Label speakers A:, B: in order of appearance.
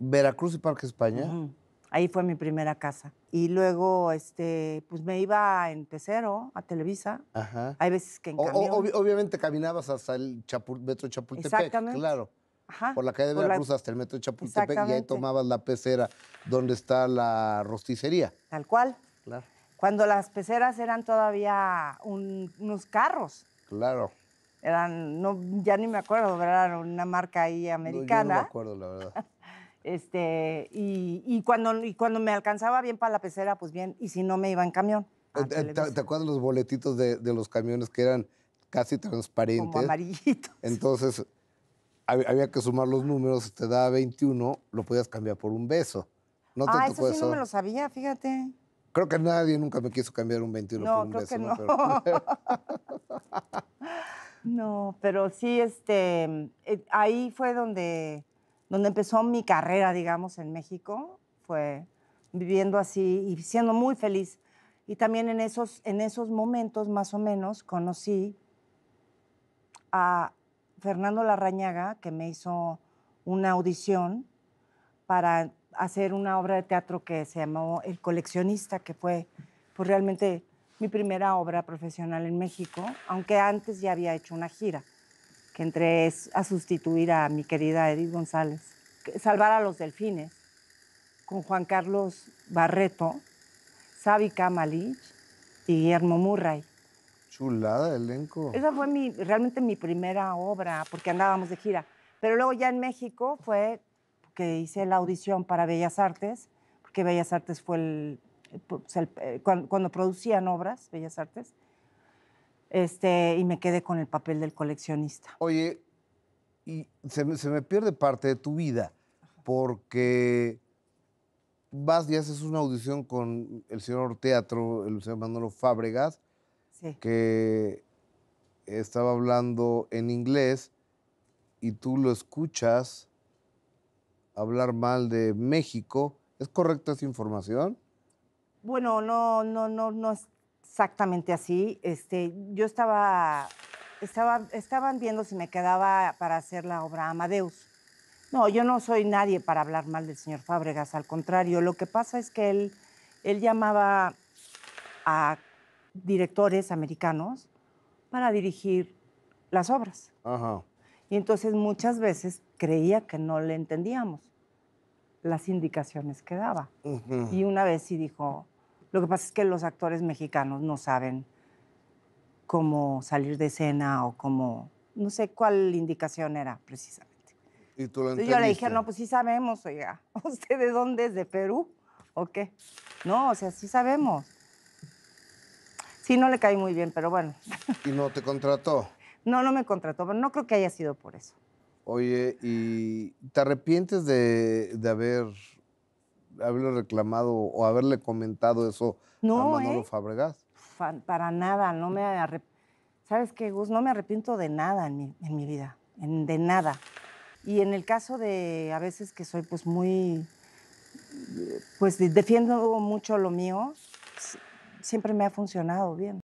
A: Veracruz y Parque España.
B: Ahí fue mi primera casa. Y luego, este, pues me iba en Pecero, a Televisa. Ajá. Hay veces que en obviamente caminabas hasta el Metro Chapultepec. Claro. Ajá. Por la calle de Veracruz hasta el Metro Chapultepec y ahí tomabas
A: la pecera donde está la rosticería.
B: Tal cual. Claro. Cuando las peceras eran todavía unos carros. Claro. Eran, no, ya ni me acuerdo, pero era una marca ahí americana. no me
A: acuerdo, la verdad.
B: Este, y, cuando, y cuando me alcanzaba bien para la pecera, pues bien, y si no me iba en camión.
A: Eh, eh, ¿Te, acuerdas los boletitos de, los camiones que eran casi transparentes? Como amarillitos. Entonces, había que sumar los números, te daba 21, lo podías cambiar por un beso. No te ah, eso sí no me lo
B: sabía, fíjate.
A: Creo que nadie nunca me quiso cambiar un 21 por un beso.
B: no, Pero... sí, este, eh, ahí fue donde donde empezó mi carrera, digamos, en México, fue viviendo así y siendo muy feliz. Y también en esos, momentos, más o menos, conocí a Fernando Larrañaga, que me hizo una audición para hacer una obra de teatro que se llamó El coleccionista, que fue pues, realmente mi primera obra profesional en México, aunque antes ya había hecho una gira que entré a sustituir a mi querida Edith González, Salvar a los Delfines, con Juan Carlos Barreto, Sabi Kamalich y Guillermo Murray. Chulada elenco. Esa fue mi, realmente mi primera obra, porque andábamos de gira. Pero luego ya en México fue que hice la audición para Bellas Artes, porque Bellas Artes fue el, pues, eh, cuando, producían obras, Bellas Artes, este, y me quedé con el papel del coleccionista. Oye, y se me, pierde parte de tu vida,
A: porque vas y haces una audición con el señor teatro, el señor Manolo Fábregas, que estaba hablando en inglés y tú lo escuchas hablar mal de México. ¿Es correcta esa información?
B: Bueno, no, no, no, no exactamente así. Este, yo estaba, estaba, estaban viendo si me quedaba para hacer la obra Amadeus. No, yo no soy nadie para hablar mal del señor Fábregas, al contrario, lo que pasa es que él, él llamaba a directores americanos para dirigir las obras. Ajá. Y entonces muchas veces creía que no le entendíamos las indicaciones que daba. Y una vez sí dijo, lo que pasa es que los actores mexicanos no saben cómo salir de escena o cómo, no sé cuál indicación era precisamente. ¿Y tú lo Yo le dije, no, pues sí sabemos, oiga, ¿usted de dónde es? ¿De Perú o qué? No, o sea, sí sabemos. Sí, no le caí muy bien, pero bueno. ¿Y no te contrató? No, no me contrató, pero no creo que haya sido por eso.
A: Oye, ¿y te arrepientes de haber haberle reclamado o haberle comentado eso a Manolo ¿eh? Fabregas?
B: para nada, no me arrepiento. ¿Sabes qué, Gus? No me arrepiento de nada en mi, en mi vida, de nada. Y en el caso de a veces que soy pues muy, pues defiendo mucho lo mío, siempre me ha funcionado bien.